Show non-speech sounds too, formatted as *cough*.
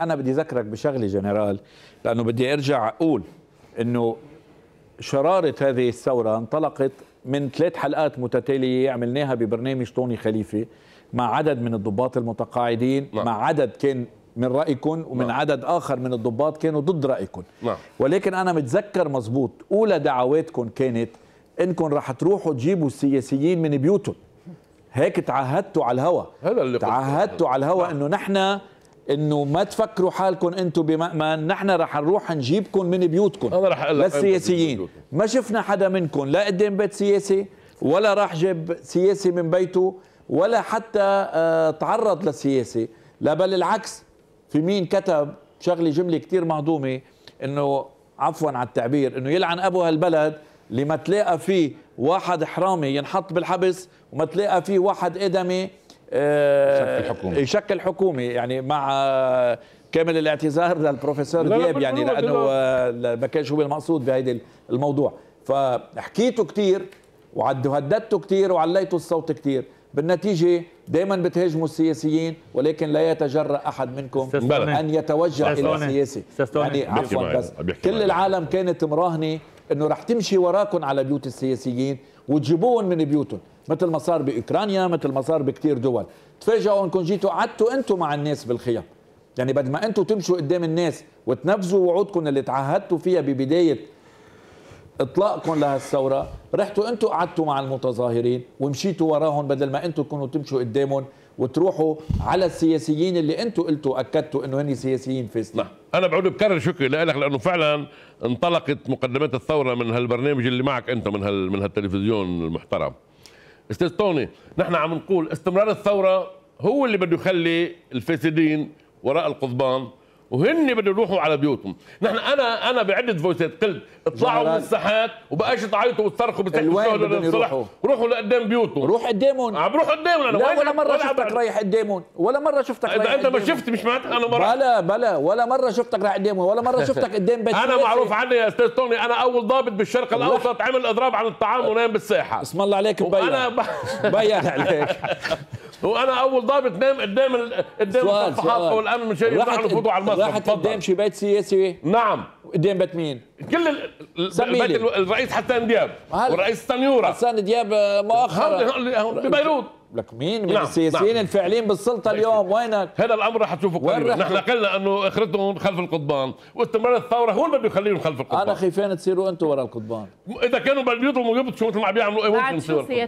انا بدي ذكرك بشغله جنرال لانه بدي ارجع اقول انه شراره هذه الثوره انطلقت من ثلاث حلقات متتاليه عملناها ببرنامج طوني خليفه مع عدد من الضباط المتقاعدين لا. نعم. مع عدد كان من رايكم ومن لا. نعم. عدد اخر من الضباط كانوا ضد رايكم نعم. لا. ولكن انا متذكر مزبوط اولى دعواتكم كانت انكم رح تروحوا تجيبوا السياسيين من بيوتهم هيك تعهدتوا على الهوى هذا تعهدتوا على الهوى انه نحن انه ما تفكروا حالكم انتم بمأمن نحن رح نروح نجيبكم من بيوتكم انا رح اقول لك للسياسيين ما شفنا حدا منكم لا قدام بيت سياسي ولا راح جاب سياسي من بيته ولا حتى آه، تعرض للسياسه لا بل العكس في مين كتب شغله جمله كثير مهضومه انه عفوا على التعبير انه يلعن ابو هالبلد اللي ما تلاقى فيه واحد حرامي ينحط بالحبس وما تلاقى فيه واحد ادمي شكل يشكل حكومي يعني مع كامل الاعتذار للبروفيسور دياب يعني لانه ما كانش هو المقصود بهيدي الموضوع فحكيته كثير وهددته كثير وعليته الصوت كثير بالنتيجه دائما بتهاجموا السياسيين ولكن لا يتجرأ احد منكم ان يتوجه الى السياسي يعني عفوا بس كل العالم كانت مراهنه انه رح تمشي وراكم على بيوت السياسيين وتجيبوهم من بيوتهم مثل ما صار باوكرانيا مثل ما صار بكثير دول تفاجئوا انكم جيتوا قعدتوا انتم مع الناس بالخيام يعني بدل ما انتم تمشوا قدام الناس وتنفذوا وعودكم اللي تعهدتوا فيها ببدايه اطلاقكم لهالثوره رحتوا انتم قعدتوا مع المتظاهرين ومشيتوا وراهم بدل ما انتم كنتوا تمشوا قدامهم وتروحوا على السياسيين اللي انتم قلتوا اكدتوا انه هن سياسيين فاسدين نعم. انا بعود بكرر شكري لك لانه فعلا انطلقت مقدمات الثوره من هالبرنامج اللي معك انت من هال من هالتلفزيون المحترم استاذ طوني نحن عم نقول استمرار الثوره هو اللي بده يخلي الفاسدين وراء القضبان وهن بدهم يروحوا على بيوتهم نحن انا انا بعده فويسات قلت اطلعوا من الساحات وبقاش تعيطوا وتصرخوا بتحكوا روحوا لقدام بيوتهم روح قدامهم عم بروح قدامهم انا لا ولا مره شفتك رايح قدامهم ولا مره شفتك رايح اذا انت ما شفت مش معناتها انا مره بلا بلا ولا مره شفتك رايح قدامهم ولا مره شفتك قدام *laughs* بيت انا معروف عني يا استاذ توني انا اول ضابط بالشرق الاوسط عمل اضراب عن الطعام ونام بالساحه اسم الله عليك بيا انا *laughs* بيا عليك وانا اول ضابط نام قدام قدام الصفحات والامن مشان يطلعوا يفوتوا على المسرح راحت قدام شي بيت سياسي نعم قدام بيت مين؟ كل بيت الرئيس حسان دياب والرئيس سنيوره حسان دياب آه، مؤخرا ببيروت لك مين من نعم. السياسيين نعم. الفاعلين بالسلطه اليوم وينك؟ هذا الامر راح تشوفه قريبا، نحن قلنا انه اخرتهم خلف القضبان، واستمرار الثوره هو اللي بده يخليهم خلف القضبان انا خيفان تصيروا انتم ورا القضبان اذا كانوا بدهم يضربوا ويبطشوا مثل ما عم بيعملوا ممكن يصيروا